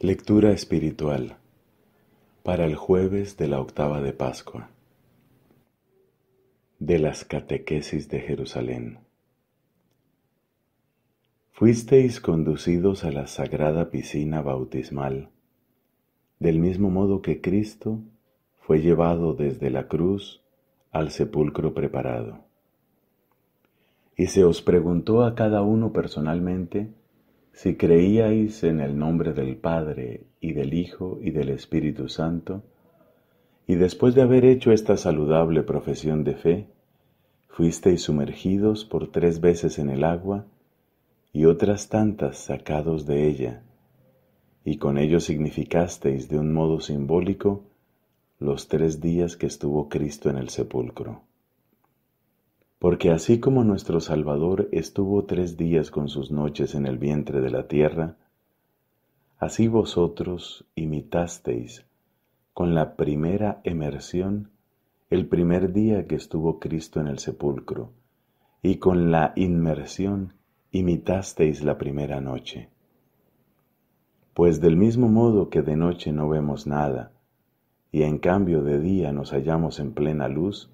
Lectura espiritual para el jueves de la octava de Pascua de las catequesis de Jerusalén. Fuisteis conducidos a la sagrada piscina bautismal, del mismo modo que Cristo fue llevado desde la cruz al sepulcro preparado. Y se os preguntó a cada uno personalmente si creíais en el nombre del Padre y del Hijo y del Espíritu Santo, y después de haber hecho esta saludable profesión de fe, fuisteis sumergidos por tres veces en el agua y otras tantas sacados de ella, y con ello significasteis de un modo simbólico los tres días que estuvo Cristo en el sepulcro. Porque así como nuestro Salvador estuvo tres días con sus noches en el vientre de la tierra, así vosotros imitasteis con la primera emersión el primer día que estuvo Cristo en el sepulcro, y con la inmersión imitasteis la primera noche. Pues del mismo modo que de noche no vemos nada, y en cambio de día nos hallamos en plena luz,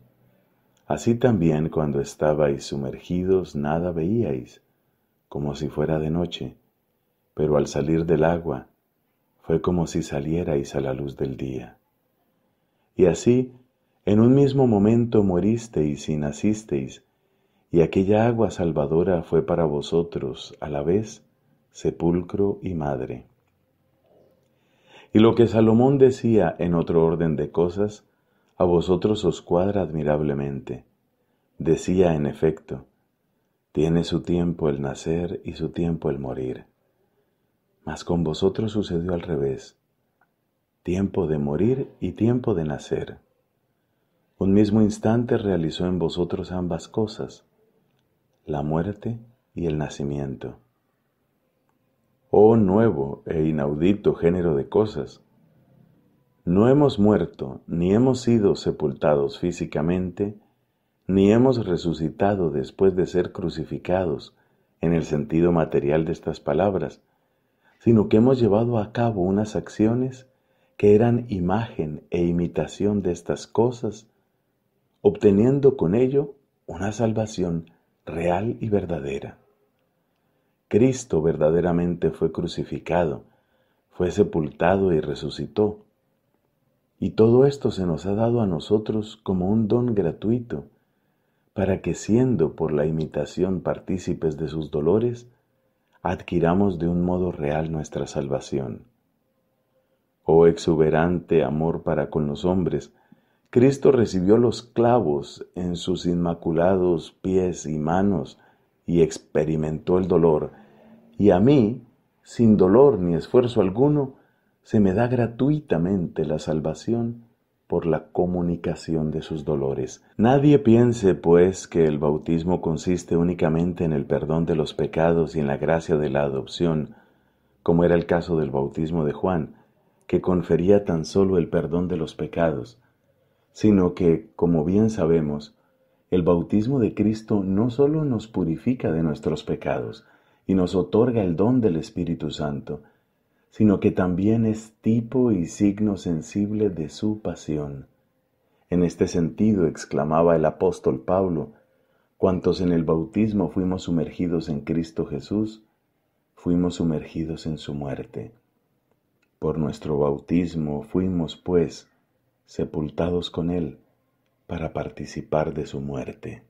Así también cuando estabais sumergidos nada veíais, como si fuera de noche, pero al salir del agua fue como si salierais a la luz del día. Y así, en un mismo momento moristeis y nacisteis, y aquella agua salvadora fue para vosotros a la vez sepulcro y madre. Y lo que Salomón decía en otro orden de cosas, a vosotros os cuadra admirablemente. Decía en efecto, tiene su tiempo el nacer y su tiempo el morir. Mas con vosotros sucedió al revés, tiempo de morir y tiempo de nacer. Un mismo instante realizó en vosotros ambas cosas, la muerte y el nacimiento. Oh nuevo e inaudito género de cosas, no hemos muerto, ni hemos sido sepultados físicamente, ni hemos resucitado después de ser crucificados en el sentido material de estas palabras, sino que hemos llevado a cabo unas acciones que eran imagen e imitación de estas cosas, obteniendo con ello una salvación real y verdadera. Cristo verdaderamente fue crucificado, fue sepultado y resucitó y todo esto se nos ha dado a nosotros como un don gratuito, para que siendo por la imitación partícipes de sus dolores, adquiramos de un modo real nuestra salvación. Oh exuberante amor para con los hombres, Cristo recibió los clavos en sus inmaculados pies y manos y experimentó el dolor, y a mí, sin dolor ni esfuerzo alguno, se me da gratuitamente la salvación por la comunicación de sus dolores. Nadie piense, pues, que el bautismo consiste únicamente en el perdón de los pecados y en la gracia de la adopción, como era el caso del bautismo de Juan, que confería tan solo el perdón de los pecados, sino que, como bien sabemos, el bautismo de Cristo no solo nos purifica de nuestros pecados y nos otorga el don del Espíritu Santo, sino que también es tipo y signo sensible de su pasión. En este sentido, exclamaba el apóstol Pablo, cuantos en el bautismo fuimos sumergidos en Cristo Jesús, fuimos sumergidos en su muerte. Por nuestro bautismo fuimos, pues, sepultados con Él, para participar de su muerte.